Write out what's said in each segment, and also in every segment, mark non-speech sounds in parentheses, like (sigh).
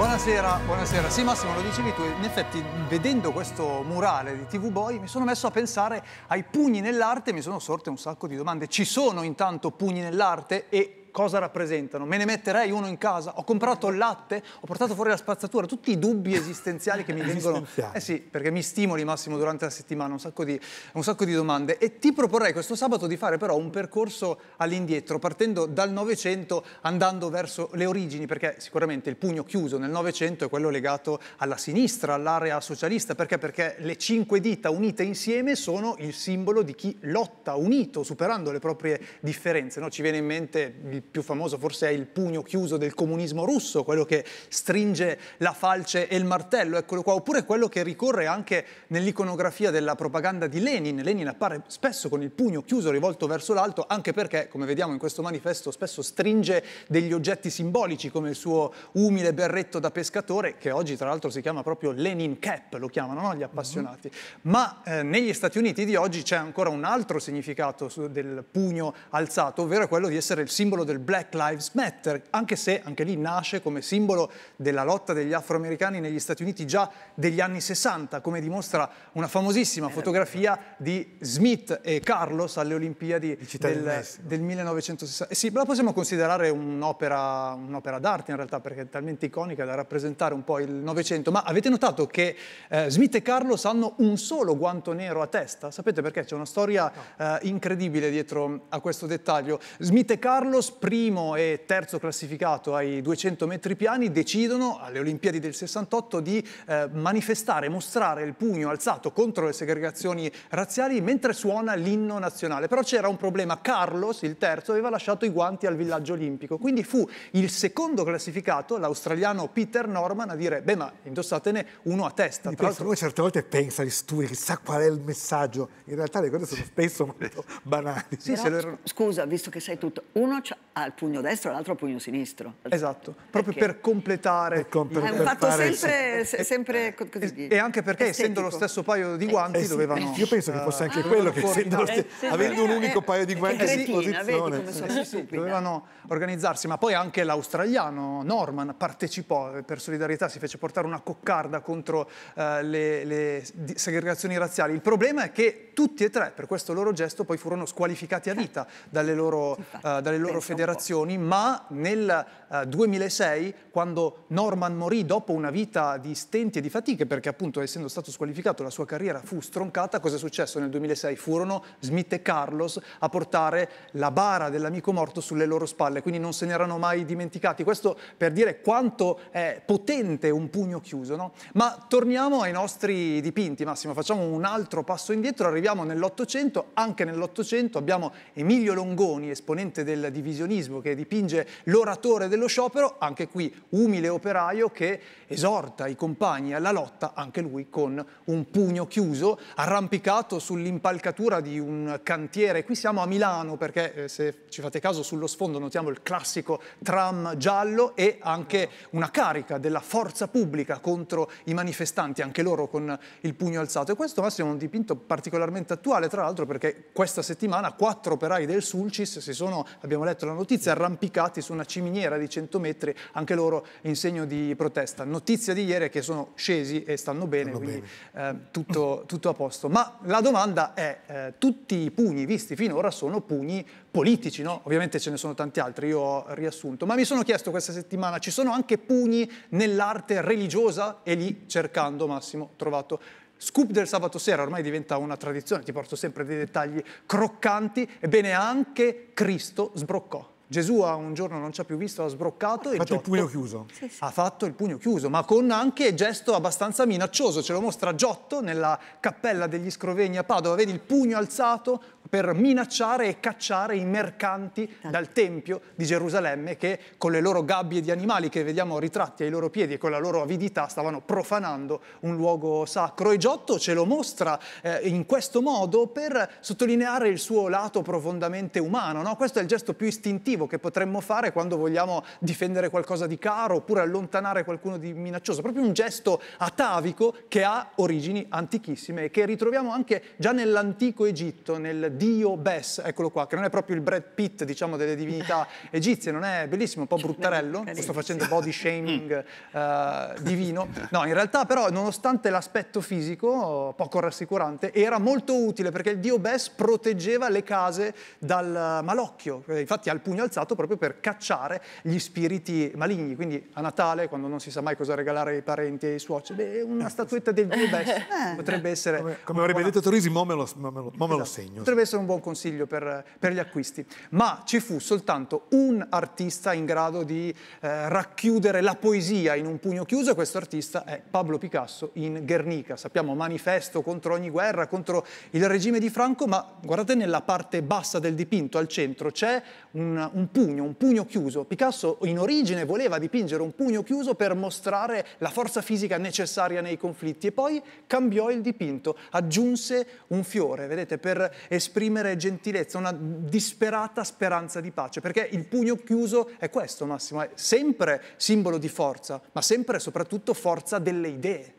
Buonasera, buonasera. Sì Massimo, lo dicevi tu, in effetti vedendo questo murale di TV Boy mi sono messo a pensare ai pugni nell'arte e mi sono sorte un sacco di domande. Ci sono intanto pugni nell'arte e cosa rappresentano. Me ne metterei uno in casa? Ho comprato il latte? Ho portato fuori la spazzatura? Tutti i dubbi esistenziali che mi (laughs) vengono. Eh sì, perché mi stimoli Massimo durante la settimana, un sacco, di, un sacco di domande. E ti proporrei questo sabato di fare però un percorso all'indietro, partendo dal Novecento, andando verso le origini, perché sicuramente il pugno chiuso nel Novecento è quello legato alla sinistra, all'area socialista. Perché? Perché le cinque dita unite insieme sono il simbolo di chi lotta unito, superando le proprie differenze. No? Ci viene in mente il più famoso forse è il pugno chiuso del comunismo russo, quello che stringe la falce e il martello, eccolo qua, oppure quello che ricorre anche nell'iconografia della propaganda di Lenin. Lenin appare spesso con il pugno chiuso rivolto verso l'alto, anche perché, come vediamo in questo manifesto, spesso stringe degli oggetti simbolici come il suo umile berretto da pescatore, che oggi tra l'altro si chiama proprio Lenin Cap, lo chiamano no? gli appassionati. Mm -hmm. Ma eh, negli Stati Uniti di oggi c'è ancora un altro significato del pugno alzato, ovvero quello di essere il simbolo del del Black Lives Matter, anche se anche lì nasce come simbolo della lotta degli afroamericani negli Stati Uniti già degli anni 60, come dimostra una famosissima eh, fotografia eh. di Smith e Carlos alle Olimpiadi del, del, 1960. Eh sì, la possiamo considerare un'opera, un'opera d'arte in realtà, perché è talmente iconica da rappresentare un po' il Novecento, ma avete notato che eh, Smith e Carlos hanno un solo guanto nero a testa? Sapete perché? C'è una storia no. eh, incredibile dietro a questo dettaglio. Smith e Carlos primo e terzo classificato ai 200 metri piani, decidono alle Olimpiadi del 68 di eh, manifestare, mostrare il pugno alzato contro le segregazioni razziali mentre suona l'inno nazionale. Però c'era un problema, Carlos, il terzo, aveva lasciato i guanti al villaggio olimpico, quindi fu il secondo classificato, l'australiano Peter Norman, a dire, beh ma indossatene uno a testa. Di questo uno certe volte pensa di studi, chissà qual è il messaggio, in realtà le cose sono spesso molto banali. Sì, Però, scusa, visto che sai tutto, uno al pugno destro e l'altro al pugno sinistro. Esatto, proprio perché? per completare. Per compl- è un fatto sempre, se, eh, sempre eh, così, e, anche perché estetico. essendo lo stesso paio di eh, guanti eh, sì, dovevano... Io penso che fosse anche ah, quello che essendo avendo un unico paio di guanti a disposizione. Sì, sì, dovevano organizzarsi, ma poi anche l'australiano Norman partecipò, per solidarietà si fece portare una coccarda contro le, le segregazioni razziali. Il problema è che tutti e tre, per questo loro gesto, poi furono squalificati a vita dalle loro, dalle loro federazioni federazioni, ma nel eh, 2006, quando Norman morì dopo una vita di stenti e di fatiche, perché appunto essendo stato squalificato la sua carriera fu stroncata, cosa è successo nel 2006? Furono Smith e Carlos a portare la bara dell'amico morto sulle loro spalle, quindi non se ne erano mai dimenticati. Questo per dire quanto è potente un pugno chiuso, no? Ma torniamo ai nostri dipinti, Massimo, facciamo un altro passo indietro, arriviamo nell'Ottocento, anche nell'Ottocento abbiamo Emilio Longoni, esponente del divisionismo impressionismo che dipinge l'oratore dello sciopero, anche qui umile operaio che esorta i compagni alla lotta, anche lui con un pugno chiuso, arrampicato sull'impalcatura di un cantiere. Qui siamo a Milano perché eh, se ci fate caso sullo sfondo notiamo il classico tram giallo e anche una carica della forza pubblica contro i manifestanti, anche loro con il pugno alzato. E questo Massimo è un dipinto particolarmente attuale, tra l'altro perché questa settimana quattro operai del Sulcis si sono, abbiamo letto la notizia, arrampicati su una ciminiera di 100 metri, anche loro in segno di protesta. Notizia di ieri è che sono scesi e stanno bene, stanno quindi bene. Eh, tutto, tutto, a posto. Ma la domanda è, eh, tutti i pugni visti finora sono pugni politici, no? Ovviamente ce ne sono tanti altri, io ho riassunto, ma mi sono chiesto questa settimana, ci sono anche pugni nell'arte religiosa? E lì, cercando Massimo, ho trovato Scoop del sabato sera ormai diventa una tradizione, ti porto sempre dei dettagli croccanti, ebbene anche Cristo sbroccò. Gesù a un giorno non ci ha più visto, ha sbroccato ha fatto Giotto il pugno chiuso. ha fatto il pugno chiuso, ma con anche gesto abbastanza minaccioso, ce lo mostra Giotto nella cappella degli Scrovegni a Padova, vedi il pugno alzato per minacciare e cacciare i mercanti ah. dal Tempio di Gerusalemme che con le loro gabbie di animali che vediamo ritratti ai loro piedi e con la loro avidità stavano profanando un luogo sacro. E Giotto ce lo mostra eh, in questo modo per sottolineare il suo lato profondamente umano. No? Questo è il gesto più istintivo che potremmo fare quando vogliamo difendere qualcosa di caro oppure allontanare qualcuno di minaccioso. Proprio un gesto atavico che ha origini antichissime e che ritroviamo anche già nell'antico Egitto, nel Dio Bes, eccolo qua, che non è proprio il Brad Pitt, diciamo, delle divinità (laughs) egizie, non è bellissimo, un po' bruttarello, sto facendo body shaming uh, divino. No, in realtà però, nonostante l'aspetto fisico poco rassicurante, era molto utile perché il Dio Bes proteggeva le case dal malocchio, eh, infatti ha il pugno alzato proprio per cacciare gli spiriti maligni, quindi a Natale, quando non si sa mai cosa regalare ai parenti e ai suoceri, beh, una statuetta del Dio Bes (laughs) eh, potrebbe essere... Come, come avrebbe buona... detto Torisi, mo me lo, mo me lo, mo me lo esatto. segno. Potrebbe essere un buon consiglio per, per, gli acquisti, ma ci fu soltanto un artista in grado di eh, racchiudere la poesia in un pugno chiuso e questo artista è Pablo Picasso in Guernica. Sappiamo manifesto contro ogni guerra, contro il regime di Franco, ma guardate nella parte bassa del dipinto, al centro, c'è un, un pugno, un pugno chiuso. Picasso in origine voleva dipingere un pugno chiuso per mostrare la forza fisica necessaria nei conflitti e poi cambiò il dipinto, aggiunse un fiore, vedete, per esprimere esprimere gentilezza, una disperata speranza di pace, perché il pugno chiuso è questo, Massimo, è sempre simbolo di forza, ma sempre e soprattutto forza delle idee.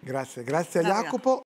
Grazie, grazie a Jacopo.